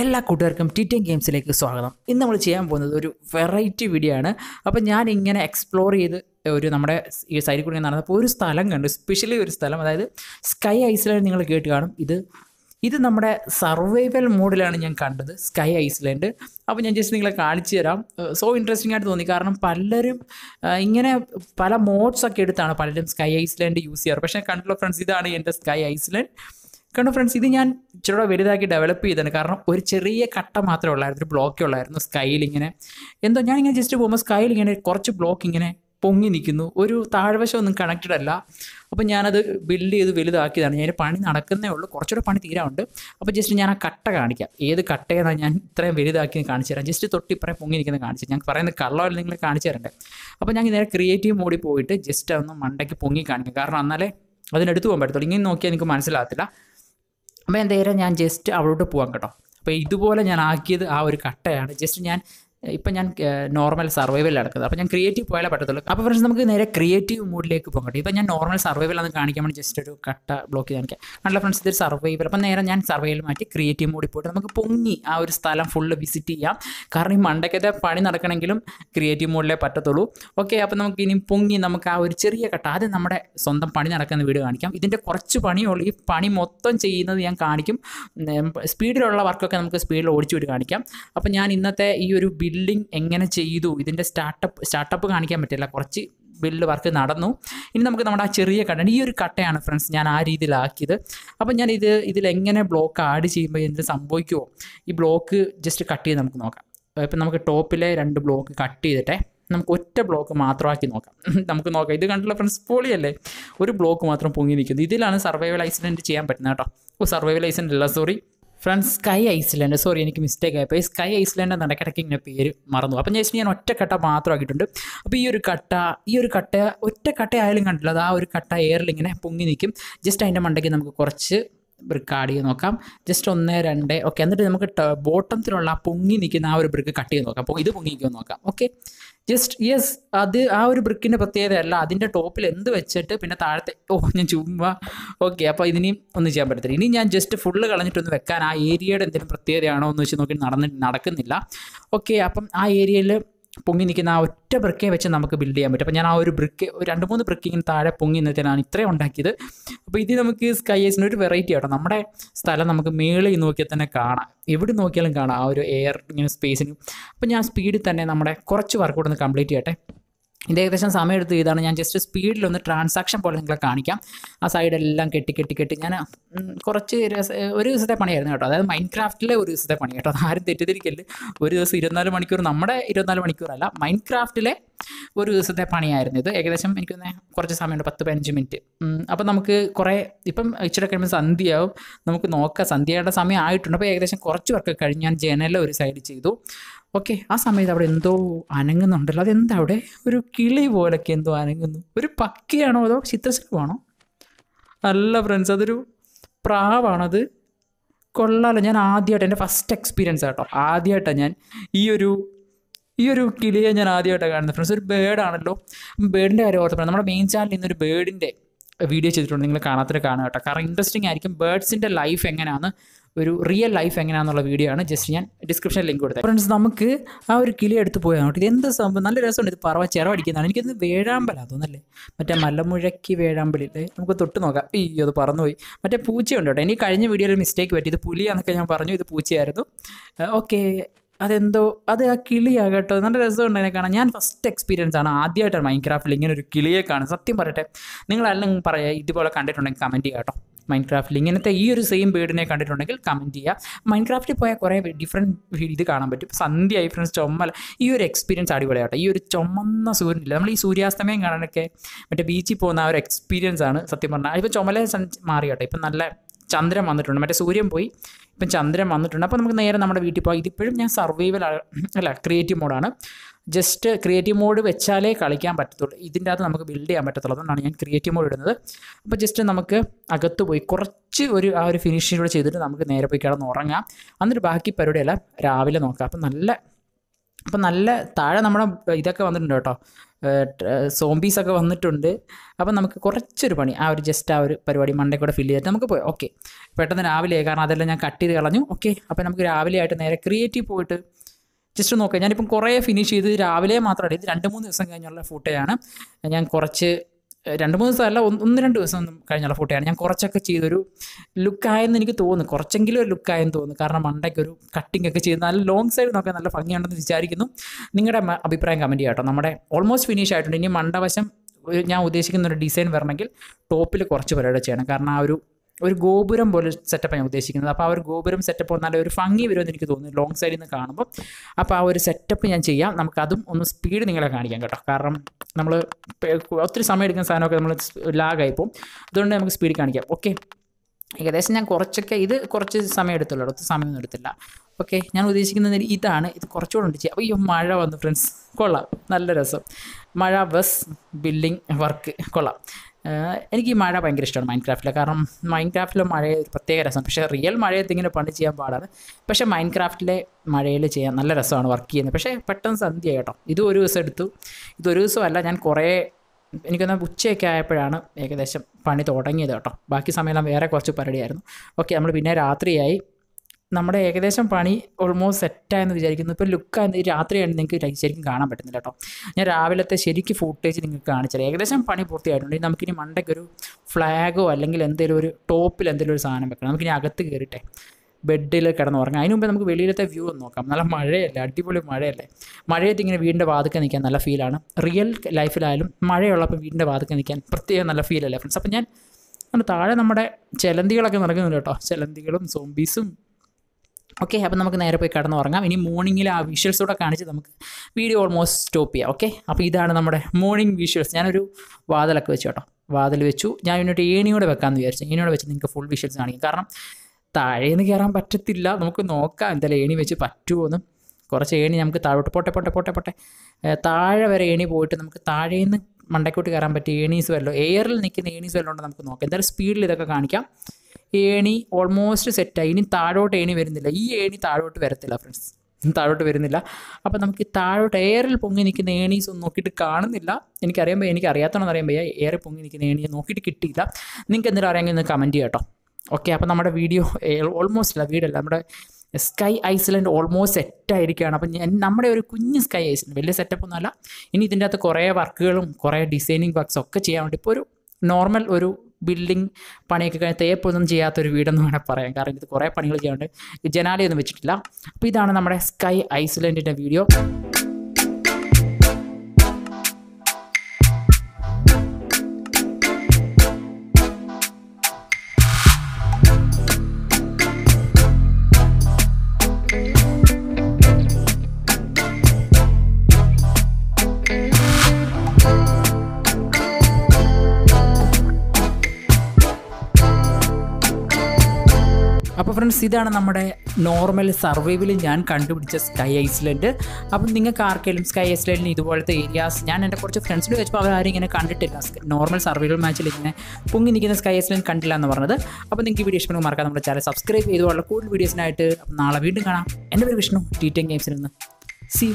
എല്ലാ കൂട്ടുകാർക്കും ടെൻ ഗെയിംസിലേക്ക് സ്വാഗതം ഇന്ന് നമ്മൾ ചെയ്യാൻ പോകുന്നത് ഒരു വെറൈറ്റി വീഡിയോ ആണ് അപ്പോൾ ഞാൻ ഇങ്ങനെ എക്സ്പ്ലോർ ചെയ്ത് ഒരു നമ്മുടെ ഈ സൈഡിൽ കൂടി നടന്നപ്പോൾ ഒരു സ്ഥലം കണ്ടു സ്പെഷ്യലി ഒരു സ്ഥലം അതായത് സ്കൈ ഐസ്ലാൻഡ് നിങ്ങൾ കേട്ട് കാണും ഇത് ഇത് നമ്മുടെ സർവൈവൽ മോഡിലാണ് ഞാൻ കണ്ടത് സ്കൈ ഐസ്ലാൻഡ് അപ്പോൾ ഞാൻ ജസ്റ്റ് നിങ്ങളെ കാണിച്ചു തരാം സോ ഇൻട്രസ്റ്റിംഗ് ആയിട്ട് തോന്നി കാരണം പലരും ഇങ്ങനെ പല മോഡ്സ് ഒക്കെ എടുത്താണ് പലരും സ്കൈ ഐസ്ലാൻഡ് യൂസ് ചെയ്യാറ് പക്ഷേ കണ്ടുള്ള ഫ്രണ്ട്സ് ഇതാണ് എൻ്റെ സ്കൈ ഐസ്ലാൻഡ് കാരണം ഫ്രണ്ട്സ് ഇത് ഞാൻ ചെറുതായി വലുതാക്കി ഡെവലപ്പ് ചെയ്തതാണ് കാരണം ഒരു ചെറിയ കട്ട മാത്രമേ ഉള്ളായിരുന്നു ഒരു ബ്ലോക്കേ ഉള്ളായിരുന്നു സ്കൈയിൽ ഇങ്ങനെ എന്തോ ഞാൻ ഇങ്ങനെ ജസ്റ്റ് പോകുമ്പോൾ സ്കൈയിൽ ഇങ്ങനെ കുറച്ച് ബ്ലോക്ക് ഇങ്ങനെ പൊങ്ങി നിൽക്കുന്നു ഒരു താഴ്വശം ഒന്നും കണക്റ്റഡ് അല്ല അപ്പം ഞാനത് ബിൽഡ് ചെയ്ത് വലുതാക്കിയതാണ് ഞാൻ പണി നടക്കുന്നേ ഉള്ളൂ കുറച്ചുകൂടെ പണി തീരാറുണ്ട് അപ്പോൾ ജസ്റ്റ് ഞാൻ ആ കട്ട കാണിക്കാം ഏത് കട്ടയെന്നാണ് ഞാൻ ഇത്രയും വലുതാക്കി കാണിച്ചു തരാം ജസ്റ്റ് പൊങ്ങി നിൽക്കുന്ന കാണിച്ചു ഞാൻ കള്ളോ കള്ളമല്ല നിങ്ങളെ കാണിച്ചു തരണ്ടേ അപ്പോൾ ഞാൻ നേരെ ക്രിയേറ്റീവ് മോഡിൽ പോയിട്ട് ജസ്റ്റ് ഒന്ന് മണ്ടയ്ക്ക് പൊങ്ങി കാണിക്കാം കാരണം എന്നാലേ അതിനടുത്ത് പോകാൻ പറ്റത്തുള്ളൂ ഇങ്ങനെ നോക്കിയാൽ എനിക്ക് മനസ്സിലാകത്തില്ല അപ്പോൾ എന്തായാലും ഞാൻ ജസ്റ്റ് അവിടോട്ട് പോകാം കേട്ടോ അപ്പോൾ ഇതുപോലെ ഞാൻ ആക്കിയത് ആ ഒരു കട്ടയാണ് ജസ്റ്റ് ഞാൻ ഇപ്പം ഞാൻ നോർമൽ സർവൈവലിൽ നടക്കുന്നത് അപ്പോൾ ഞാൻ ക്രിയേറ്റീവ് പോയാലേ പറ്റത്തുള്ളൂ അപ്പോൾ ഫ്രണ്ട്സ് നമുക്ക് നേരെ ക്രിയേറ്റീവ് മൂഡിലേക്ക് പോകട്ടെ ഇപ്പം ഞാൻ നോർമൽ സർവൈവലാണ് കാണിക്കാൻ വേണ്ടി ജസ്റ്റ് ഒരു കട്ട ബ്ലോക്ക് കാണിക്കാം നല്ല ഫ്രണ്ട്സ് ഇതൊരു സർവൈവൽ അപ്പം നേരെ ഞാൻ സർവൈവൽ മാറ്റി ക്രിയേറ്റീവ് മൂഡിൽ പോയിട്ട് നമുക്ക് പൊങ്ങി ആ ഒരു സ്ഥലം ഫുള്ള് വിസിറ്റ് ചെയ്യാം കാരണം ഈ മണ്ടക്കത്തെ പണി നടക്കണമെങ്കിലും ക്രിയേറ്റീവ് മൂഡിലേ പറ്റത്തുള്ളൂ ഓക്കെ അപ്പോൾ നമുക്ക് ഇനി പൊങ്ങി നമുക്ക് ആ ഒരു ചെറിയ കട്ട ആദ്യം നമ്മുടെ സ്വന്തം പണി നടക്കുന്ന വീട് കാണിക്കാം ഇതിൻ്റെ കുറച്ച് പണിയുള്ളൂ ഈ പണി മൊത്തം ചെയ്യുന്നത് ഞാൻ കാണിക്കും സ്പീഡിലുള്ള വർക്കൊക്കെ നമുക്ക് സ്പീഡിൽ ഓടിച്ചു വിട്ട് കാണിക്കാം അപ്പോൾ ഞാൻ ഇന്നത്തെ ഈ ഒരു ബില്ലിംഗ് എങ്ങനെ ചെയ്തു ഇതിൻ്റെ സ്റ്റാർട്ടപ്പ് സ്റ്റാർട്ടപ്പ് കാണിക്കാൻ പറ്റില്ല കുറച്ച് ബില്ല് വർക്ക് നടന്നു ഇനി നമുക്ക് നമ്മുടെ ആ ചെറിയ കട്ട ഈ ഒരു കട്ടയാണ് ഫ്രണ്ട്സ് ഞാൻ ആ രീതിയിലാക്കിയത് അപ്പം ഞാൻ ഇത് ഇതിലെങ്ങനെ ബ്ലോക്ക് ആഡ് ചെയ്യുമ്പോൾ എന്ത് സംഭവിക്കുമോ ഈ ബ്ലോക്ക് ജസ്റ്റ് കട്ട് ചെയ്ത് നമുക്ക് നോക്കാം ഇപ്പം നമുക്ക് ടോപ്പിലെ രണ്ട് ബ്ലോക്ക് കട്ട് ചെയ്തിട്ടേ നമുക്ക് ഒറ്റ ബ്ലോക്ക് മാത്രമാക്കി നോക്കാം നമുക്ക് നോക്കാം ഇത് കണ്ടുള്ള ഫ്രണ്ട്സ് പൊളിയല്ലേ ഒരു ബ്ലോക്ക് മാത്രം പൊങ്ങി നിൽക്കുന്നത് ഇതിലാണ് സർവൈവൽ ഐസിഡൻറ്റ് ചെയ്യാൻ പറ്റുന്നത് കേട്ടോ സർവൈവൽ ഐസിഡൻറ്റ് അല്ല sorry friends sky island sorry എനിക്ക് മിസ്റ്റേക്ക് ആയപ്പോൾ ഈ സ്കൈ ഐസ്ലാൻഡ് എന്ന ഇടയ്ക്കിടയ്ക്ക് ഇങ്ങനെ പേര് മറന്നു അപ്പം ഞാൻ ഞാൻ ഒറ്റ കട്ട മാത്രമാക്കിയിട്ടുണ്ട് അപ്പോൾ ഈ ഒരു കട്ട ഈ ഒരു കട്ട ഒറ്റ കട്ട ആയാലും കണ്ടില്ല അത് ആ ഒരു കട്ട എയറിൽ ഇങ്ങനെ പൊങ്ങി നിൽക്കും ജസ്റ്റ് അതിൻ്റെ മണ്ടയ്ക്ക് നമുക്ക് കുറച്ച് ബ്രിക്ക് ആഡ് ചെയ്ത് നോക്കാം ജസ്റ്റ് ഒന്ന് രണ്ട് ഓക്കെ എന്നിട്ട് നമുക്ക് ബോട്ടത്തിലുള്ള പൊങ്ങി നിൽക്കുന്ന ആ ഒരു ബ്രിക്ക് കട്ട് ചെയ്ത് നോക്കാം അപ്പോൾ ഇത് പൊങ്ങി നിൽക്കുമെന്ന് നോക്കാം ഓക്കെ ജസ്റ്റ് യെസ് അത് ആ ഒരു ബ്രിക്കിൻ്റെ പ്രത്യേകതയല്ല അതിൻ്റെ ടോപ്പിൽ എന്ത് വെച്ചിട്ട് പിന്നെ താഴത്തെ ഓ ഞാൻ ചുമ്മാ ഓക്കെ അപ്പോൾ ഇനിയും ഒന്നും ചെയ്യാൻ പറ്റത്തില്ല ഇനി ഞാൻ ജസ്റ്റ് ഫുള്ള് കളഞ്ഞിട്ടൊന്ന് വെക്കാൻ ആ ഏരിയയുടെ എന്തെങ്കിലും പ്രത്യേകതയാണോ എന്ന് വെച്ച് നോക്കി നടന്നിട്ട് നടക്കുന്നില്ല ഓക്കെ അപ്പം ആ ഏരിയയിൽ പൊങ്ങി നിൽക്കുന്ന ആ ഒറ്റ ബ്രിക്കേ വെച്ച് നമുക്ക് ബിൽഡ് ചെയ്യാൻ പറ്റും അപ്പോൾ ഞാൻ ആ ഒരു ബ്രിക്ക് രണ്ട് മൂന്ന് ബ്രിക്കിങ്ങിന് താഴെ പൊങ്ങി നിന്നതിനാണ് ഇത്രയും ഉണ്ടാക്കിയത് അപ്പോൾ ഇത് നമുക്ക് സ്കൈ ഐസിന് ഒരു വെറൈറ്റി ആട്ടോ നമ്മുടെ സ്ഥലം നമുക്ക് മേളിൽ നോക്കിയാൽ തന്നെ കാണാം എവിടെ നോക്കിയാലും കാണാം ആ ഒരു എയർ ഇങ്ങനെ സ്പേസിന് അപ്പോൾ ഞാൻ സ്പീഡിൽ തന്നെ നമ്മുടെ കുറച്ച് വർക്കൗട്ട് ഒന്ന് കംപ്ലീറ്റ് ചെയ്യട്ടെ ഇത് ഏകദേശം സമയമെടുത്ത് ചെയ്താണ് ഞാൻ ജസ്റ്റ് സ്പീഡിൽ ഒന്ന് ട്രാൻസാക്ഷൻ പോലെ നിങ്ങളെ കാണിക്കാം ആ സൈഡെല്ലാം കെട്ടി കെട്ടി കെട്ടി ഞാൻ കുറച്ച് ഒരു ദിവസത്തെ പണിയായിരുന്നു കേട്ടോ അതായത് മൈൻഡ് ക്രാഫ്റ്റിലെ ഒരു ദിവസത്തെ പണി കേട്ടോ ആരും തെറ്റിദ്ധരിക്കല് ഒരു ദിവസം ഇരുപത്തിനാല് മണിക്കൂർ നമ്മുടെ ഇരുപത്തിനാല് മണിക്കൂറല്ല മൈൻഡ് ക്രാഫ്റ്റിലെ ഒരു ദിവസത്തെ പണിയായിരുന്നു ഇത് ഏകദേശം എനിക്ക് കുറച്ച് സമയമുണ്ട് പത്ത് പതിനഞ്ച് മിനിറ്റ് അപ്പം നമുക്ക് കുറേ ഇപ്പം ഇച്ചിരി കഴിയുമ്പോൾ സന്ധ്യയാവും നമുക്ക് നോക്കാം സന്ധ്യയുടെ സമയം ആയിട്ടുണ്ട് അപ്പോൾ ഏകദേശം കുറച്ച് വർക്ക് കഴിഞ്ഞ് ഞാൻ ജനലിൽ ഒരു സൈഡ് ചെയ്തു ഓക്കെ ആ സമയത്ത് അവിടെ എന്തോ അനങ്ങുന്നുണ്ടല്ലോ അതെന്താ അവിടെ ഒരു കിളി പോലൊക്കെ എന്തോ അനങ്ങുന്നു ഒരു പക്കിയാണോ അതോ ചിത്രശലഭമാണോ അല്ല ഫ്രണ്ട്സ് അതൊരു പ്രാവാണത് കൊള്ളാലോ ഞാൻ ആദ്യമായിട്ട് എൻ്റെ ഫസ്റ്റ് എക്സ്പീരിയൻസ് ആട്ടോ ആദ്യമായിട്ടാണ് ഞാൻ ഈ ഒരു ഈ ഒരു കിളിയെ ഞാൻ ആദ്യമായിട്ടാണ് കാണുന്നത് ഫ്രണ്ട്സ് ഒരു ബേഡാണല്ലോ ബേഡിൻ്റെ കാര്യം ഓർത്തപ്പോൾ നമ്മുടെ മെയിൻ ചാനലിൽ ഇന്നൊരു ബേഡിൻ്റെ വീഡിയോ ചെയ്തിട്ടുണ്ട് നിങ്ങൾ കാണാത്തിട്ട് കാണുക കേട്ടോ കാരണം ഇൻട്രസ്റ്റിംഗ് ആയിരിക്കും ബേഡ്സിൻ്റെ ലൈഫ് എങ്ങനെയാണ് ഒരു റിയൽ ലൈഫ് എങ്ങനെയാണെന്നുള്ള വീഡിയോ ആണ് ജസ്റ്റ് ഞാൻ ഡിസ്ക്രിപ്ഷൻ ലിങ്ക് കൊടുത്തത് ഫ്രണ്ട്സ് നമുക്ക് ആ ഒരു കിളി എടുത്ത് പോയതാണ് ഇത് എന്ത് സംഭവം നല്ല രസമുണ്ട് ഇത് പറവ ചിറവടിക്കുന്നതാണ് എനിക്കൊന്ന് വേഴാമ്പല തോന്നല്ലേ മറ്റേ മലമുഴക്കി വേഴാമ്പലില്ലേ നമുക്ക് തൊട്ട് നോക്കാം അയ്യോ അത് പറന്നുപോയി മറ്റേ പൂച്ചയുണ്ട് കേട്ടോ എനിക്ക് കഴിഞ്ഞ വീഡിയോയിൽ മിസ്റ്റേക്ക് പറ്റി ഇത് പുലിയാന്നൊക്കെ ഞാൻ പറഞ്ഞു ഇത് പൂച്ചയായിരുന്നു ഓക്കെ അതെന്തോ അത് ആ കിളിയാണ് കേട്ടോ നല്ല രസമുണ്ട് അതിനെ കാണാൻ ഞാൻ ഫസ്റ്റ് എക്സ്പീരിയൻസ് ആണ് ആദ്യമായിട്ടാണ് മൈൻക്രാഫ്റ്റിൽ ഇങ്ങനെ ഒരു കിളിയെ കാണാൻ സത്യം പറയട്ടെ നിങ്ങളെല്ലാം പറയാം ഇതുപോലെ കണ്ടിട്ടുണ്ടെങ്കിൽ കമൻറ്റ് ചെയ്യാം കേട്ടോ മൈൻക്രാഫ്റ്റിൽ ഇങ്ങനത്തെ ഈ ഒരു സെയിം ബേർഡിനെ കണ്ടിട്ടുണ്ടെങ്കിൽ കമൻറ്റ് ചെയ്യുക മൈൻക്രാഫ്റ്റിൽ പോയാൽ കുറേ ഡിഫറെൻറ്റ് ഇത് കാണാൻ പറ്റും ആയി ഫ്രണ്ട്സ് ചുമല ഈ ഒരു എക്സ്പീരിയൻസ് അടിപൊളിയാട്ടെ ഈ ഒരു ചുമന്ന സൂര്യനില്ല നമ്മൾ ഈ സൂര്യാസ്തമയം കാണാനൊക്കെ മറ്റേ ബീച്ചിൽ പോകുന്ന ആ ഒരു എക്സ്പീരിയൻസ് ആണ് സത്യം പറഞ്ഞാൽ ഇപ്പോൾ ചുമല മാറിയാട്ടെ ഇപ്പം നല്ല ചന്ദ്രൻ വന്നിട്ടുണ്ട് മറ്റേ സൂര്യൻ പോയി ഇപ്പം ചന്ദ്രൻ വന്നിട്ടുണ്ട് അപ്പോൾ നമുക്ക് നേരെ നമ്മുടെ വീട്ടിൽ പോകാം ഇതിപ്പോഴും ഞാൻ സർവൈവൽ അല്ല ക്രിയേറ്റീവ് മോഡാണ് ജസ്റ്റ് ക്രിയേറ്റീവ് മോഡ് വെച്ചാലേ കളിക്കാൻ പറ്റത്തുള്ളൂ ഇതിൻ്റെ അകത്ത് നമുക്ക് ബിൽഡ് ചെയ്യാൻ പറ്റത്തുള്ളൂ അതുകൊണ്ടാണ് ഞാൻ ക്രിയേറ്റീവ് മോഡ് ഇടുന്നത് അപ്പോൾ ജസ്റ്റ് നമുക്ക് അകത്ത് പോയി കുറച്ച് ഒരു ആ ഒരു ഫിനിഷിലൂടെ ചെയ്തിട്ട് നമുക്ക് നേരെ പോയി കിടന്ന് ഉറങ്ങാം എന്നിട്ട് ബാക്കി പരിപാടിയല്ല രാവിലെ നോക്കാം അപ്പം നല്ല അപ്പം നല്ല താഴെ നമ്മുടെ ഇതൊക്കെ വന്നിട്ടുണ്ട് കേട്ടോ സോംബീസൊക്കെ വന്നിട്ടുണ്ട് അപ്പം നമുക്ക് കുറച്ചൊരു പണി ആ ഒരു ജസ്റ്റ് ആ ഒരു പരിപാടി മണ്ടേ കൂടെ ഫില്ല് ചെയ്തിട്ട് നമുക്ക് പോയി ഓക്കെ പെട്ടെന്ന് രാവിലെ കാരണം അതെല്ലാം ഞാൻ കട്ട് ചെയ്ത് കളഞ്ഞു ഓക്കെ അപ്പം നമുക്ക് രാവിലെ ആയിട്ട് നേരെ ക്രിയേറ്റീവ് പോയിട്ട് ജസ്റ്റ് നോക്കുക ഞാനിപ്പം കുറേ ഫിനിഷ് ചെയ്ത് രാവിലെ മാത്രമല്ല ഇത് രണ്ട് മൂന്ന് ദിവസം കഴിഞ്ഞുള്ള ഫോട്ടോയാണ് ഞാൻ കുറച്ച് രണ്ട് മൂന്ന് ദിവസമല്ല ഒന്ന് രണ്ട് ദിവസം കഴിഞ്ഞുള്ള ഫോട്ടോയാണ് ഞാൻ കുറച്ചൊക്കെ ചെയ്തൊരു ലുക്കായെന്ന് എനിക്ക് തോന്നുന്നു കുറച്ചെങ്കിലും ഒരു ലുക്കായെന്ന് തോന്നുന്നു കാരണം മണ്ടയ്ക്ക് ഒരു കട്ടിംഗ് ഒക്കെ ചെയ്ത് നല്ല ലോങ് സൈഡ് നോക്കാൻ നല്ല ഭംഗിയുണ്ടെന്ന് വിചാരിക്കുന്നു നിങ്ങളുടെ അഭിപ്രായം കമൻറ്റ് ചെയ്യാട്ടോ നമ്മുടെ ഓൾമോസ്റ്റ് ഫിനിഷ് ആയിട്ടുണ്ട് ഇനി മണ്ടവശം ഞാൻ ഉദ്ദേശിക്കുന്ന ഒരു ഡിസൈൻ വരണമെങ്കിൽ ടോപ്പിൽ കുറച്ച് പരിപാടി ചെയ്യണം കാരണം ആ ഒരു ഒരു ഗോപുരം പോലെ സെറ്റപ്പാണ് ഞാൻ ഉദ്ദേശിക്കുന്നത് അപ്പോൾ ആ ഒരു ഗോപുരം സെറ്റപ്പ് വന്നാൽ ഒരു ഭംഗി വരുമെന്ന് എനിക്ക് തോന്നുന്നു ലോങ് സൈഡിൽ നിന്ന് കാണുമ്പോൾ അപ്പോൾ ആ ഒരു സെറ്റപ്പ് ഞാൻ ചെയ്യാം നമുക്കതും ഒന്ന് സ്പീഡ് നിങ്ങളെ കാണിക്കാം കേട്ടോ കാരണം നമ്മൾ ഒത്തിരി സമയം എടുക്കുന്ന സാധനമൊക്കെ നമ്മൾ ലാഗായി പോകും അതുകൊണ്ട് നമുക്ക് സ്പീഡ് കാണിക്കാം ഓക്കെ ഏകദേശം ഞാൻ കുറച്ചൊക്കെ ഇത് കുറച്ച് സമയം എടുത്തുള്ളൂ ഒത്തിരി സമയമൊന്നും എടുത്തില്ല ഓക്കെ ഞാൻ ഉദ്ദേശിക്കുന്നത് ഇതാണ് ഇത് കുറച്ചുകൂടെ ഉണ്ട് അപ്പോൾ ഈ മഴ വന്നു ഫ്രണ്ട്സ് കൊള്ളാം നല്ല രസം മഴ ബസ് ബില്ലിംഗ് വർക്ക് കൊള്ളാം എനിക്ക് ഈ മഴ ഭയങ്കര ഇഷ്ടമാണ് മൈൻഡ് കാരണം മൈൻഡ് ക്രാഫ്റ്റിലെ ഒരു പ്രത്യേക രസം പക്ഷേ റിയൽ മഴയത്ത് ഇങ്ങനെ പണി ചെയ്യാൻ പാടാണ് പക്ഷേ മൈൻഡ് ക്രാഫ്റ്റിലെ മഴയിൽ ചെയ്യാൻ നല്ല രസമാണ് വർക്ക് ചെയ്യുന്നത് പക്ഷേ പെട്ടെന്ന് സന്ധ്യ കേട്ടോ ഇത് ഒരു ദിവസം എടുത്തു ഇത് ഒരു ദിവസമല്ല ഞാൻ കുറേ എനിക്കൊന്ന് ഉച്ചയൊക്കെ ആയപ്പോഴാണ് ഏകദേശം പണി തുടങ്ങിയത് കേട്ടോ ബാക്കി സമയം വേറെ കുറച്ച് പരിപാടിയായിരുന്നു ഓക്കെ നമ്മൾ പിന്നെ രാത്രിയായി നമ്മുടെ ഏകദേശം പണി ഓൾമോസ്റ്റ് സെറ്റായെന്ന് വിചാരിക്കുന്നു ഇപ്പോൾ ഈ രാത്രിയാണ് നിങ്ങൾക്ക് ശരിക്കും കാണാൻ പറ്റുന്നില്ല കേട്ടോ ഞാൻ രാവിലത്തെ ശരിക്കും ഫുട്ടേജ് നിങ്ങൾക്ക് കാണിച്ചത് ഏകദേശം പണി പൂർത്തിയായിട്ടുണ്ട് നമുക്കിനി മണ്ടയ്ക്ക് ഒരു ഫ്ലാഗോ അല്ലെങ്കിൽ എന്തെങ്കിലും ഒരു ടോപ്പിൽ എന്തെങ്കിലും ഒരു സാധനം വെക്കണം നമുക്കിനി അകത്ത് കയറിട്ടെ ബെഡിൽ ഉറങ്ങാം അതിന് മുമ്പ് നമുക്ക് വെളിയിലത്തെ വ്യൂ ഒന്ന് നോക്കാം നല്ല മഴയല്ലേ അടിപൊളി മഴയല്ലേ മഴയത്ത് ഇങ്ങനെ വീടിൻ്റെ വാതുക്കെ നിൽക്കാൻ നല്ല ഫീലാണ് റിയൽ ലൈഫിലായാലും മഴയുള്ളപ്പോൾ വീടിൻ്റെ വാതുക്കെ നിൽക്കാൻ പ്രത്യേകം നല്ല ഫീലല്ലേ ഫ്രണ്ട്സ് അപ്പം ഞാൻ താഴെ നമ്മുടെ ചെലന്തികളൊക്കെ നടക്കുന്നുണ്ട് കേട്ടോ ചെലന്തികളും സോംബീസും ഓക്കെ അപ്പം നമുക്ക് നേരെ പോയി കടന്ന് ഉറങ്ങാം ഇനി മോർണിംഗിൽ ആ വിഷ്വൽസൂടെ കാണിച്ച് നമുക്ക് വീഡിയോ ഓൾമോസ്റ്റ് സ്റ്റോപ്പ് ചെയ്യാം ഓക്കെ അപ്പോൾ ഇതാണ് നമ്മുടെ മോർണിംഗ് വിഷ്വൽസ് ഞാനൊരു വാതിലൊക്കെ വെച്ചു കേട്ടോ വാതിൽ വെച്ചു ഞാൻ എന്നിട്ട് ഏണിയോടെ വെക്കാമെന്ന് വിചാരിച്ചു ഏണിയോടെ വെച്ച് നിങ്ങൾക്ക് ഫുൾ വിഷ്വൽസ് കാണിക്കും കാരണം താഴേന്ന് കയറാൻ പറ്റത്തില്ല നമുക്ക് നോക്കാം എന്തായാലും ഏണി വെച്ച് പറ്റുമോയെന്നും കുറച്ച് ഏണി നമുക്ക് താഴോട്ട് പോട്ടെ പോട്ടെ പോട്ടെ പോട്ടെ താഴെ വരെ ഏണി പോയിട്ട് നമുക്ക് താഴേന്ന് മണ്ടയ്ക്കോട്ട് കയറാൻ പറ്റിയ ഏണീസ് വല്ലോ എയറിൽ നിൽക്കുന്ന ഏണീസ് വല്ലോ ഉണ്ടോ നമുക്ക് നോക്കാം എന്തായാലും സ്പീഡിൽ ഇതൊക്കെ കാണിക്കാം ഏണി ഓൾമോസ്റ്റ് സെറ്റായി ഇനി താഴോട്ട് ഏണി വരുന്നില്ല ഈ ഏണി താഴോട്ട് വരത്തില്ല ഫ്രണ്ട്സ് താഴോട്ട് വരുന്നില്ല അപ്പോൾ നമുക്ക് താഴോട്ട് എയറിൽ പൊങ്ങി നിൽക്കുന്ന ഏണീസ് ഒന്നും നോക്കിയിട്ട് കാണുന്നില്ല എനിക്കറിയുമ്പോൾ എനിക്ക് അറിയാത്തതാണെന്ന് അറിയുമ്പോൾ എയറിൽ പൊങ്ങി നിൽക്കുന്ന ഏണിയെ നോക്കിയിട്ട് കിട്ടിയില്ല നിങ്ങൾക്ക് എന്തെങ്കിലും അറിയാമെങ്കിൽ ഒന്ന് കമൻറ്റ് ചെയ്യാം കേട്ടോ ഓക്കെ അപ്പോൾ നമ്മുടെ വീഡിയോ ഓൾമോസ്റ്റ് അല്ല വീഡിയോ അല്ല നമ്മുടെ സ്കൈ ഐസ്ലൻഡ് ഓൾമോസ്റ്റ് സെറ്റായിരിക്കുകയാണ് അപ്പം ഞാൻ നമ്മുടെ ഒരു കുഞ്ഞ് സ്കൈ ഐസ്ലൻഡ് വലിയ സെറ്റപ്പ് ഒന്നുമല്ല ഇനി ഇതിൻ്റെ അകത്ത് കുറേ വർക്കുകളും കുറേ ഡിസൈനിങ് വർക്ക്സ് ഒക്കെ ചെയ്യാൻ വേണ്ടി ഇപ്പോൾ ഒരു നോർമൽ ഒരു ബിൽഡിംഗ് പണിയൊക്കെ കഴിഞ്ഞ് തേപ്പൊന്നും ചെയ്യാത്തൊരു വീടെന്ന് വേണേൽ പറയാം കാരണം ഇത് കുറേ പണികൾ ചെയ്യാനുണ്ട് ജനാലയൊന്നും വെച്ചിട്ടില്ല അപ്പോൾ ഇതാണ് നമ്മുടെ സ്കൈ ഐസ്ലൻഡിൻ്റെ വീഡിയോ ഫ്രണ്ട്സ് ഇതാണ് നമ്മുടെ നോർമൽ സർവൈവിൽ ഞാൻ കണ്ടുപിടിച്ച സ്കൈ ഐസ്ലൻഡ് അപ്പം നിങ്ങൾക്ക് ആർക്കെങ്കിലും സ്കൈ ഐസ്ലൻഡിന് ഇതുപോലത്തെ ഏരിയാസ് ഞാൻ എൻ്റെ കുറച്ച് ഫ്രണ്ട്സിൽ വെച്ചപ്പോൾ അവരാരും ഇങ്ങനെ കണ്ടിട്ടില്ല നോർമൽ സർവൈവൽ മാച്ചിൽ ഇങ്ങനെ പൊങ്ങി നിൽക്കുന്ന സ്കൈ ഐസ്ലൻഡ് കണ്ടില്ല എന്ന് പറഞ്ഞത് അപ്പോൾ നിങ്ങൾക്ക് വീഡിയോ ഇഷ്ടം മറക്കാൻ നമ്മുടെ ചാനൽ സബ്സ്ക്രൈബ് ചെയ്തുകൊള്ള കൂടുതൽ വീഡിയോസിനായിട്ട് നാളെ വീണ്ടും കാണാം എൻ്റെ പേര് വിഷ്ണു ടി ടെൻ ഗെയിംസിൽ നിന്ന് സി